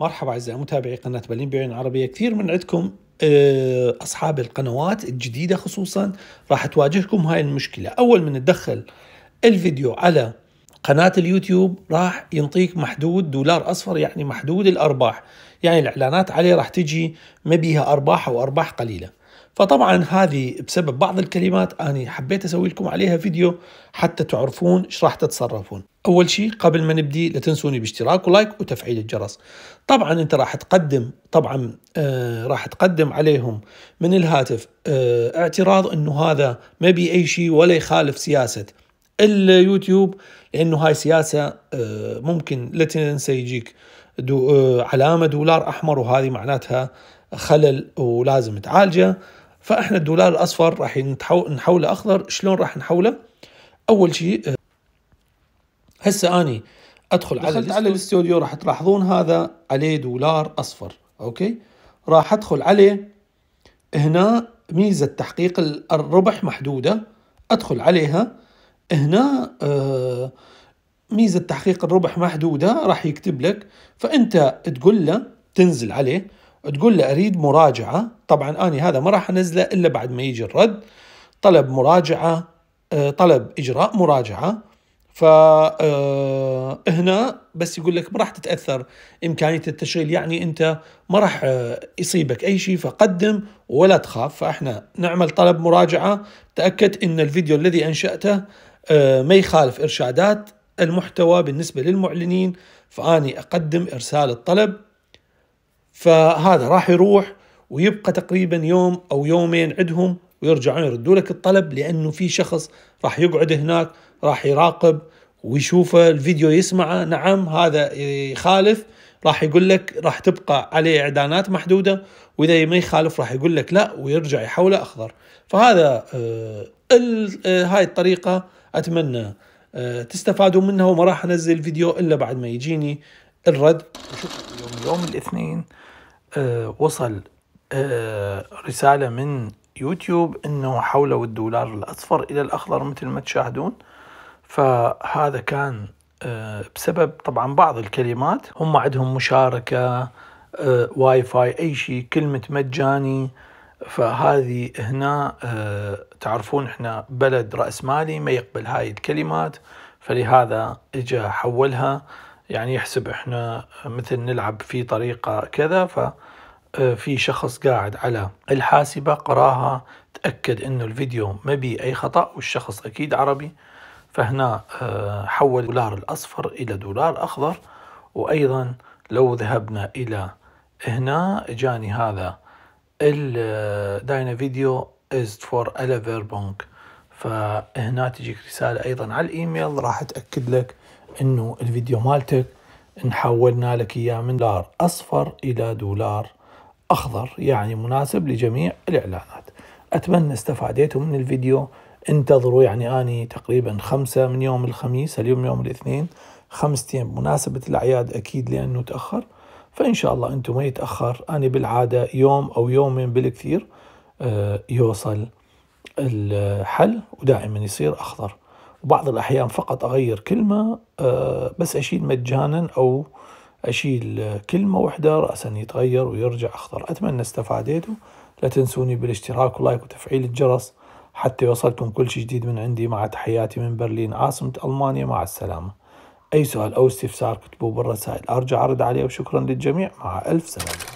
مرحبا اعزائي متابعي قناه بلين بعين عربيه كثير من عندكم آه، اصحاب القنوات الجديده خصوصا راح تواجهكم هاي المشكله اول من تدخل الفيديو على قناة اليوتيوب راح ينطيك محدود دولار أصفر يعني محدود الأرباح يعني الإعلانات عليه راح تجي ما بيها أرباح أو أرباح قليلة فطبعا هذه بسبب بعض الكلمات أنا حبيت أسوي لكم عليها فيديو حتى تعرفون إيش راح تتصرفون أول شيء قبل ما نبدي لا تنسوني باشتراك ولايك وتفعيل الجرس طبعا أنت راح تقدم طبعا آه راح تقدم عليهم من الهاتف آه اعتراض أنه هذا ما بي أي شيء ولا يخالف سياسة اليوتيوب لأنه هاي سياسة آه ممكن لا تنسى يجيك دو آه علامة دولار أحمر وهذه معناتها خلل ولازم تعالجه فاحنا الدولار الاصفر راح نحوله اخضر شلون راح نحوله اول شيء آه، هسه اني ادخل على دخلت على الاستوديو راح تلاحظون هذا عليه دولار اصفر اوكي راح ادخل عليه هنا ميزه تحقيق الربح محدوده ادخل عليها هنا آه، ميزه تحقيق الربح محدوده راح يكتب لك فانت تقول له تنزل عليه تقول له اريد مراجعه طبعا اني هذا ما راح انزله الا بعد ما يجي الرد طلب مراجعه آه، طلب اجراء مراجعه فهنا آه، بس يقول لك ما راح تتاثر امكانيه التشغيل يعني انت ما راح آه، يصيبك اي شيء فقدم ولا تخاف فاحنا نعمل طلب مراجعه تاكد ان الفيديو الذي انشاته ما يخالف ارشادات المحتوى بالنسبه للمعلنين فاني اقدم ارسال الطلب فهذا راح يروح ويبقى تقريبا يوم او يومين عندهم ويرجعون يردوا لك الطلب لانه في شخص راح يقعد هناك راح يراقب ويشوفه الفيديو يسمعه نعم هذا يخالف راح يقول لك راح تبقى عليه اعلانات محدوده واذا ما يخالف راح يقول لك لا ويرجع يحوله اخضر فهذا آه، آه، هاي الطريقه اتمنى آه، تستفادوا منها وما راح انزل فيديو الا بعد ما يجيني الرد يوم الاثنين آه، وصل آه، رسالة من يوتيوب انه حولوا الدولار الاصفر الى الاخضر مثل ما تشاهدون فهذا كان آه، بسبب طبعا بعض الكلمات هم عندهم مشاركة واي فاي اي شيء كلمة مجاني فهذه هنا تعرفون احنا بلد رأسمالي ما يقبل هاي الكلمات فلهذا اجا حولها يعني يحسب احنا مثل نلعب في طريقة كذا ف آه، في شخص قاعد على الحاسبة قراها تأكد انه الفيديو ما بي اي خطأ والشخص اكيد عربي فهنا آه، حول دولار الاصفر الى دولار اخضر وايضا لو ذهبنا الى هنا جاني هذا آه، داينا فيديو از فور اليفر بونك فهنا تجيك رسالة أيضا على الإيميل راح تأكد لك أنه الفيديو مالتك نحولنا لك إياه من دولار أصفر إلى دولار أخضر يعني مناسب لجميع الإعلانات أتمنى استفاديتوا من الفيديو انتظروا يعني أني تقريبا خمسة من يوم الخميس اليوم يوم الاثنين خمسة ايام بمناسبة الأعياد أكيد لأنه تأخر فإن شاء الله أنتم ما يتأخر أنا بالعادة يوم أو يومين بالكثير آه، يوصل الحل ودائما يصير أخضر وبعض الأحيان فقط أغير كلمة آه، بس أشيل مجانا أو أشيل كلمة واحدة رأسا يتغير ويرجع أخضر أتمنى استفاديتوا لا تنسوني بالاشتراك ولايك وتفعيل الجرس حتى يوصلكم كل شيء جديد من عندي مع تحياتي من برلين عاصمة ألمانيا مع السلامة أي سؤال أو استفسار كتبوه بالرسائل أرجع أرد عليه وشكرا للجميع مع ألف سلامة